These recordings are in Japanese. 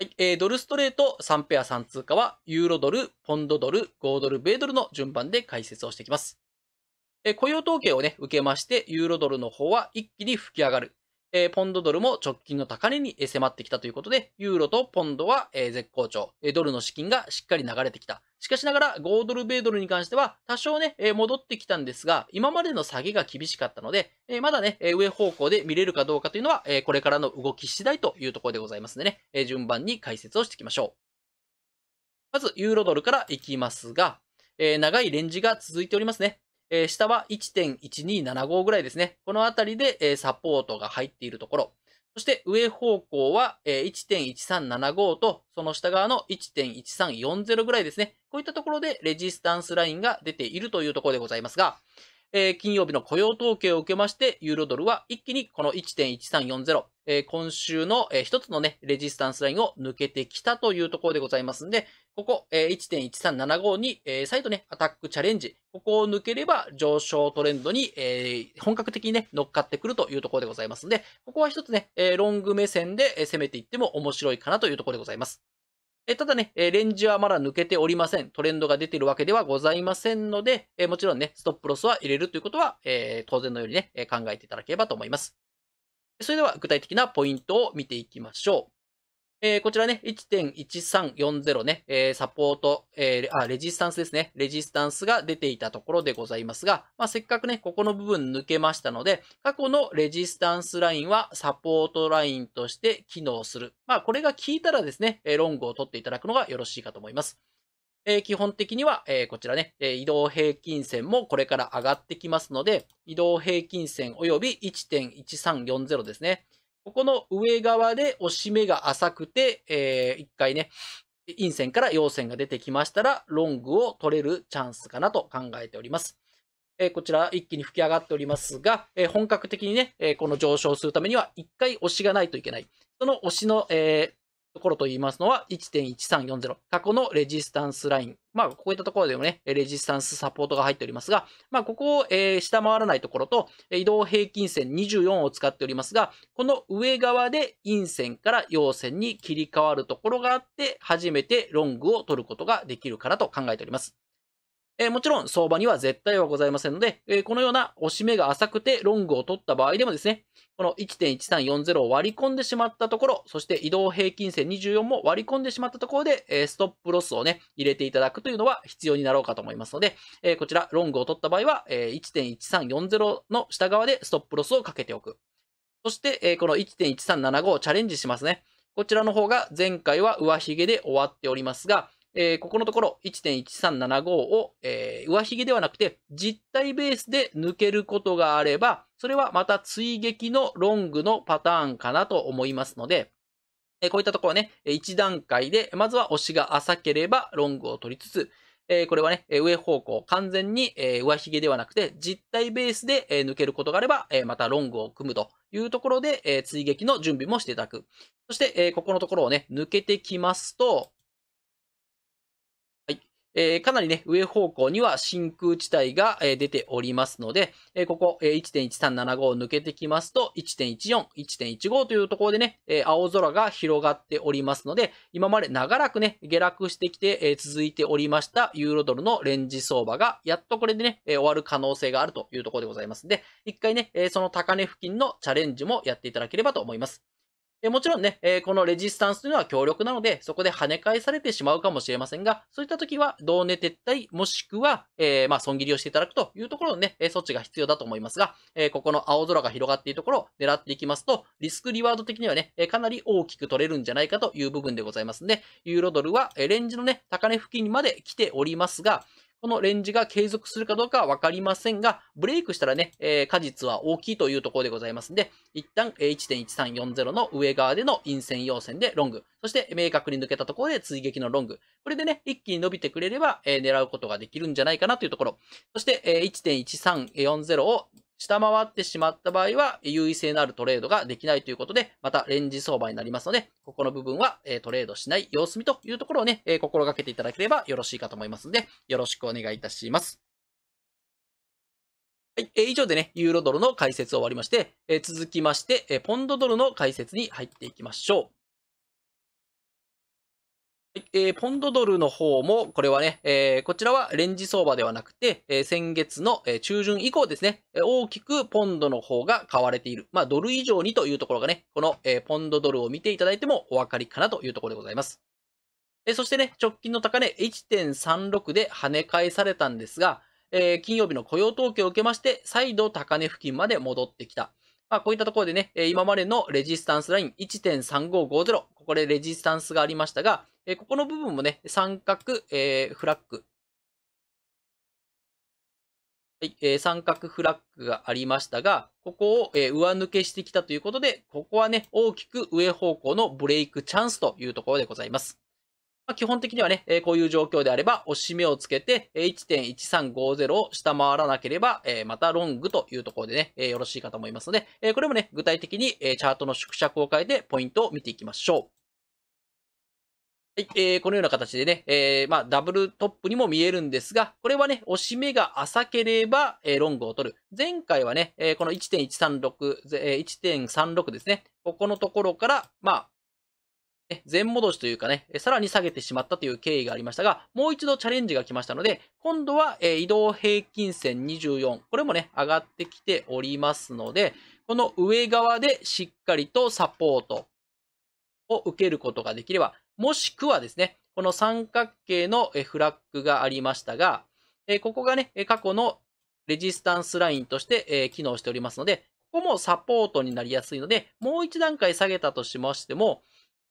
はい、えー、ドルストレート3ペア3通貨は、ユーロドル、ポンドドル、5ドル、米ドルの順番で解説をしていきます。えー、雇用統計をね、受けまして、ユーロドルの方は一気に吹き上がる。えー、ポンドドルも直近の高値に迫ってきたということで、ユーロとポンドは、えー、絶好調、えー、ドルの資金がしっかり流れてきた。しかしながら、5ドル米ドルに関しては、多少ね、えー、戻ってきたんですが、今までの下げが厳しかったので、えー、まだね、えー、上方向で見れるかどうかというのは、えー、これからの動き次第というところでございますのでね、えー、順番に解説をしていきましょう。まず、ユーロドルからいきますが、えー、長いレンジが続いておりますね。えー、下は1.1275ぐらいですね。このあたりで、えー、サポートが入っているところ。そして上方向は、えー、1.1375と、その下側の1.1340ぐらいですね。こういったところでレジスタンスラインが出ているというところでございますが、えー、金曜日の雇用統計を受けまして、ユーロドルは一気にこの1.1340、えー、今週の、えー、一つのね、レジスタンスラインを抜けてきたというところでございますので、ここ、えー、1.1375に、えー、再度ね、アタックチャレンジ。ここを抜ければ上昇トレンドに、えー、本格的にね、乗っかってくるというところでございますので、ここは一つね、えー、ロング目線で攻めていっても面白いかなというところでございます。えただね、レンジはまだ抜けておりません。トレンドが出ているわけではございませんので、えもちろんね、ストップロスは入れるということは、え当然のようにね、考えていただければと思います。それでは具体的なポイントを見ていきましょう。えー、こちらね、1.1340ね、えー、サポート、えー、あ、レジスタンスですね。レジスタンスが出ていたところでございますが、まあ、せっかくね、ここの部分抜けましたので、過去のレジスタンスラインはサポートラインとして機能する。まあ、これが効いたらですね、ロングを取っていただくのがよろしいかと思います。えー、基本的には、えー、こちらね、えー、移動平均線もこれから上がってきますので、移動平均線及び1.1340ですね。ここの上側で押し目が浅くて、えー、一回ね、陰線から陽線が出てきましたら、ロングを取れるチャンスかなと考えております。えー、こちら一気に吹き上がっておりますが、えー、本格的にね、えー、この上昇するためには一回押しがないといけない。その押しの、えところと言いますのは1.1340。過去のレジスタンスライン。まあ、こういったところでもね、レジスタンスサポートが入っておりますが、まあ、ここを、下回らないところと、移動平均線24を使っておりますが、この上側で陰線から陽線に切り替わるところがあって、初めてロングを取ることができるからと考えております。えー、もちろん相場には絶対はございませんので、えー、このような押し目が浅くてロングを取った場合でもですね、この1.1340を割り込んでしまったところ、そして移動平均線24も割り込んでしまったところで、えー、ストップロスをね、入れていただくというのは必要になろうかと思いますので、えこちらロングを取った場合は、え1.1340の下側でストップロスをかけておく。そして、えこの1.1375をチャレンジしますね。こちらの方が前回は上髭で終わっておりますが、えー、ここのところ1.1375を、えー、上髭ではなくて実体ベースで抜けることがあれば、それはまた追撃のロングのパターンかなと思いますので、えー、こういったところはね、1段階で、まずは押しが浅ければロングを取りつつ、えこれはね、上方向、完全に、上髭ではなくて、実体ベースで、抜けることがあれば、またロングを組むというところで、追撃の準備もしていただく。そして、ここのところをね、抜けてきますと、えー、かなりね、上方向には真空地帯が、えー、出ておりますので、えー、ここ、えー、1.1375を抜けてきますと、1.14、1.15というところでね、えー、青空が広がっておりますので、今まで長らくね、下落してきて、えー、続いておりましたユーロドルのレンジ相場が、やっとこれでね、えー、終わる可能性があるというところでございますので、一回ね、えー、その高値付近のチャレンジもやっていただければと思います。もちろんね、えこのレジスタンスというのは強力なので、そこで跳ね返されてしまうかもしれませんが、そういった時は、同値撤退、もしくは、えー、まあ、損切りをしていただくというところのね、え措置が必要だと思いますが、えここの青空が広がっているところを狙っていきますと、リスクリワード的にはね、えかなり大きく取れるんじゃないかという部分でございますんで、ユーロドルは、えレンジのね、高値付近にまで来ておりますが、このレンジが継続するかどうかはわかりませんが、ブレイクしたらね、えー、果実は大きいというところでございますんで、一旦1.1340の上側での陰線要線でロング、そして明確に抜けたところで追撃のロング。これでね、一気に伸びてくれれば、えー、狙うことができるんじゃないかなというところ。そして、えー、1.1340を下回ってしまった場合は、優位性のあるトレードができないということで、またレンジ相場になりますので、ここの部分はトレードしない様子見というところをね、心がけていただければよろしいかと思いますので、よろしくお願いいたします。はい、えー、以上でね、ユーロドルの解説を終わりまして、え続きまして、えポンドドルの解説に入っていきましょう。えー、ポンドドルの方も、これはね、えー、こちらはレンジ相場ではなくて、えー、先月の中旬以降ですね、大きくポンドの方が買われている。まあ、ドル以上にというところがね、この、えポンドドルを見ていただいてもお分かりかなというところでございます。えそしてね、直近の高値1.36で跳ね返されたんですが、え金曜日の雇用統計を受けまして、再度高値付近まで戻ってきた。まあ、こういったところでね、今までのレジスタンスライン1.3550、ここでレジスタンスがありましたが、ここの部分もね、三角、えフラッグ。はい、えー、三角フラッグがありましたが、ここを、え上抜けしてきたということで、ここはね、大きく上方向のブレイクチャンスというところでございます。ま基本的にはね、こういう状況であれば、押し目をつけて、1.1350を下回らなければ、またロングというところでね、よろしいかと思いますので、これもね、具体的に、チャートの縮尺を変えて、ポイントを見ていきましょう。はい、えー、このような形でね、えー、まあ、ダブルトップにも見えるんですが、これはね、押し目が浅ければ、えー、ロングを取る。前回はね、えー、この1.136、えー、1.36ですね、ここのところから、まあ、全戻しというかね、さらに下げてしまったという経緯がありましたが、もう一度チャレンジが来ましたので、今度は移動平均線24、これもね、上がってきておりますので、この上側でしっかりとサポートを受けることができれば、もしくはですね、この三角形のフラッグがありましたが、ここがね、過去のレジスタンスラインとして機能しておりますので、ここもサポートになりやすいので、もう一段階下げたとしましても、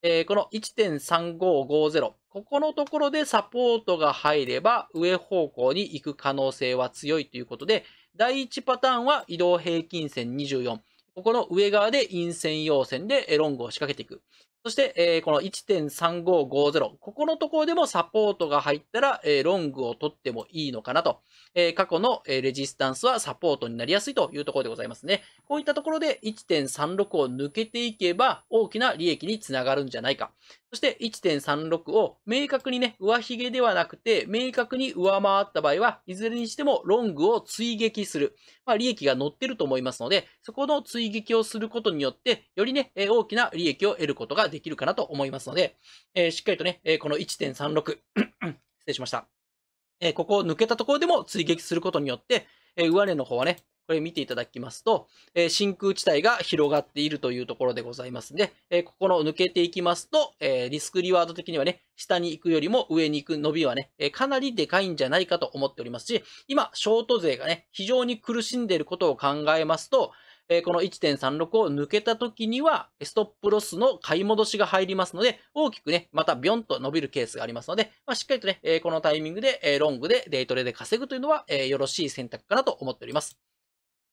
えー、この1.3550、ここのところでサポートが入れば上方向に行く可能性は強いということで、第1パターンは移動平均線24。ここの上側で陰線陽線でロングを仕掛けていく。そして、えー、この1.3550、ここのところでもサポートが入ったら、えー、ロングを取ってもいいのかなと、えー、過去の、えレジスタンスはサポートになりやすいというところでございますね。こういったところで1.36を抜けていけば大きな利益につながるんじゃないか。そして1.36を明確にね、上髭ではなくて、明確に上回った場合は、いずれにしてもロングを追撃する。まあ、利益が乗ってると思いますので、そこの追撃をすることによって、よりね、大きな利益を得ることができるかなと思いますので、えー、しっかりとね、えー、この1.36 失礼しました。えー、ここを抜けたところでも追撃することによって、え上値の方はね、これ見ていただきますと、え真空地帯が広がっているというところでございますんで、えここの抜けていきますと、えリスクリワード的にはね、下に行くよりも上に行く伸びはね、えかなりでかいんじゃないかと思っておりますし、今、ショート勢がね、非常に苦しんでいることを考えますと、えこの1.36を抜けた時には、ストップロスの買い戻しが入りますので、大きくね、またビョンと伸びるケースがありますので、まあ、しっかりとね、えこのタイミングで、えロングでデイトレで稼ぐというのは、えよろしい選択かなと思っております。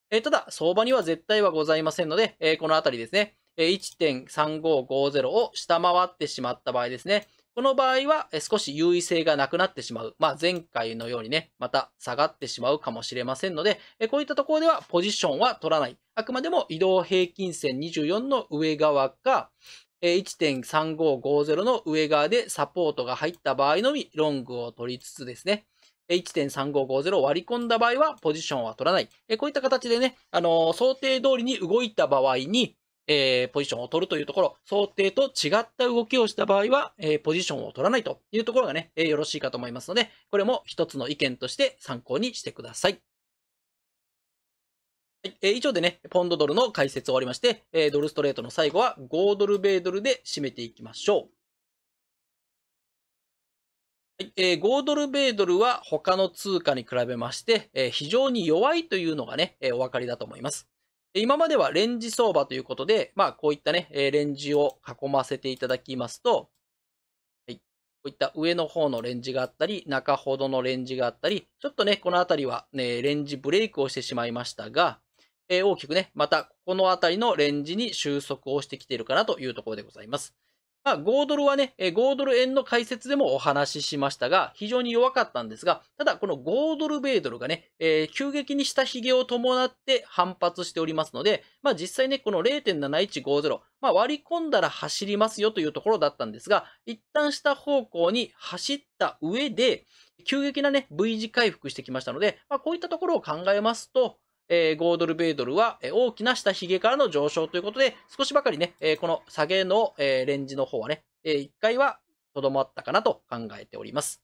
えただ、相場には絶対はございませんので、えこのあたりですね、1.3550を下回ってしまった場合ですね、この場合は少し優位性がなくなってしまう。まあ、前回のようにね、また下がってしまうかもしれませんので、こういったところではポジションは取らない。あくまでも移動平均線24の上側か、1.3550の上側でサポートが入った場合のみロングを取りつつですね、1.3550を割り込んだ場合はポジションは取らない。こういった形でね、あの想定通りに動いた場合に、えー、ポジションを取るというところ、想定と違った動きをした場合は、えー、ポジションを取らないというところがね、えー、よろしいかと思いますので、これも一つの意見として参考にしてください。はい、えー、以上でね、ポンドドルの解説終わりまして、えー、ドルストレートの最後は5ドル米ドルで締めていきましょう。はいえー、5ドル米ドルは他の通貨に比べまして、えー、非常に弱いというのがね、えー、お分かりだと思います。今まではレンジ相場ということで、まあ、こういったね、レンジを囲ませていただきますと、はい、こういった上の方のレンジがあったり、中ほどのレンジがあったり、ちょっとね、この辺りは、ね、レンジブレイクをしてしまいましたが、えー、大きくね、またここの辺りのレンジに収束をしてきているかなというところでございます。まあ、5ドルはね、5ドル円の解説でもお話ししましたが、非常に弱かったんですが、ただこの5ドル米ドルがね、えー、急激に下髭を伴って反発しておりますので、まあ実際ね、この0.7150、まあ割り込んだら走りますよというところだったんですが、一旦下方向に走った上で、急激なね、V 字回復してきましたので、まあこういったところを考えますと、えー、5ドル米ドルは、え大きな下髭からの上昇ということで、少しばかりね、えこの下げの、えレンジの方はね、え1回はとどまったかなと考えております。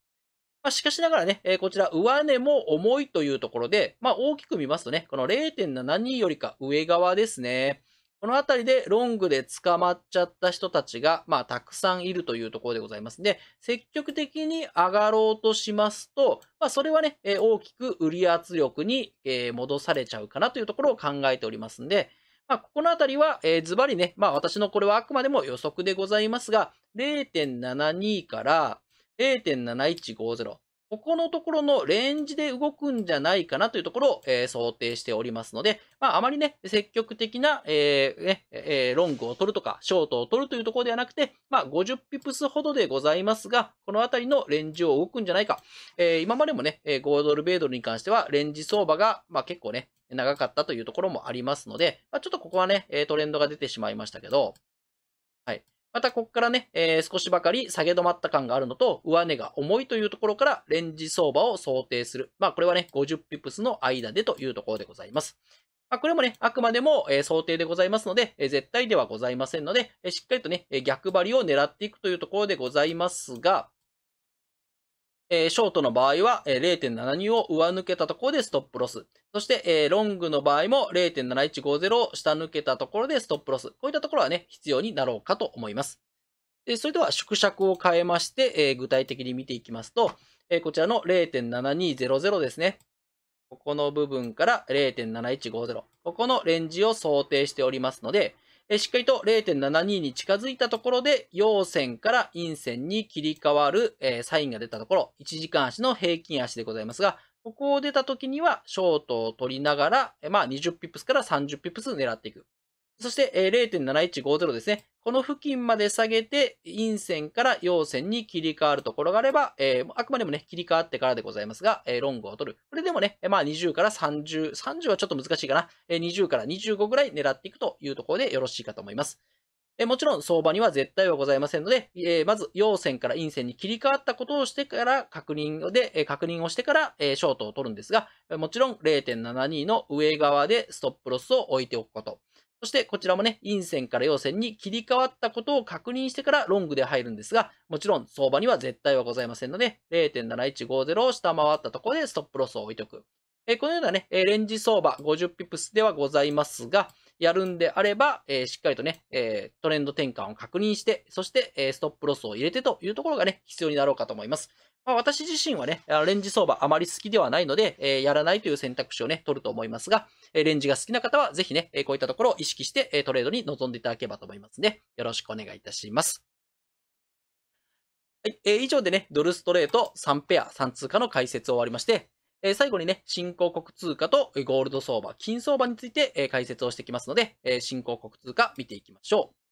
まあ、しかしながらね、えこちら上値も重いというところで、まあ、大きく見ますとね、この0.72よりか上側ですね。この辺りでロングで捕まっちゃった人たちが、まあ、たくさんいるというところでございます。で、積極的に上がろうとしますと、まあ、それはね、え大きく売り圧力に、え戻されちゃうかなというところを考えておりますんで、まあ、ここの辺りは、えズバリね、まあ、私のこれはあくまでも予測でございますが、0.72から0.7150、ここのところのレンジで動くんじゃないかなというところを、えー、想定しておりますので、まあ、あまりね、積極的な、えー、ねえー、ロングを取るとか、ショートを取るというところではなくて、まあ、50ピプスほどでございますが、このあたりのレンジを動くんじゃないか。えー、今までもね、5ドル、米ドルに関しては、レンジ相場が、まあ、結構ね、長かったというところもありますので、まあ、ちょっとここはね、トレンドが出てしまいましたけど、はい。またここからね、えー、少しばかり下げ止まった感があるのと、上値が重いというところからレンジ相場を想定する。まあこれはね、50ピプスの間でというところでございます。まこれもね、あくまでも、え想定でございますので、え絶対ではございませんので、えしっかりとね、え逆張りを狙っていくというところでございますが、えー、ショートの場合は、えー、0.72を上抜けたところでストップロス。そして、えー、ロングの場合も0.7150を下抜けたところでストップロス。こういったところはね、必要になろうかと思います。それでは縮尺を変えまして、え具体的に見ていきますと、えこちらの0.7200ですね。ここの部分から0.7150。ここのレンジを想定しておりますので、えしっかりと0.72に近づいたところで、陽線から陰線に切り替わる、えサインが出たところ、1時間足の平均足でございますが、ここを出た時には、ショートを取りながら、まあ、20ピップスから30ピップス狙っていく。そして、えー、0.7150ですね。この付近まで下げて、陰線から陽線に切り替わるところがあれば、えー、あくまでもね、切り替わってからでございますが、えー、ロングを取る。これでもね、まあ20から30、30はちょっと難しいかな。えー、20から25ぐらい狙っていくというところでよろしいかと思います。えもちろん相場には絶対はございませんので、えまず陽線から陰線に切り替わったことをしてから確認で、え確認をしてから、えショートを取るんですが、もちろん0.72の上側でストップロスを置いておくこと。そしてこちらもね、陰線から陽線に切り替わったことを確認してからロングで入るんですが、もちろん相場には絶対はございませんので、0.7150を下回ったところでストップロスを置いておく。えー、このようなね、レンジ相場50ピプスではございますが、やるんであれば、えー、しっかりとね、えー、トレンド転換を確認して、そして、えー、ストップロスを入れてというところがね、必要になろうかと思います。まあ、私自身はね、レンジ相場あまり好きではないので、えー、やらないという選択肢をね、取ると思いますが、えー、レンジが好きな方は、ぜひね、えこういったところを意識して、えトレードに臨んでいただければと思いますね。よろしくお願いいたします。はい、えー、以上でね、ドルストレート3ペア3通貨の解説を終わりまして、え最後にね、新興国通貨とゴールド相場、金相場について、え解説をしていきますので、え新興国通貨見ていきましょう。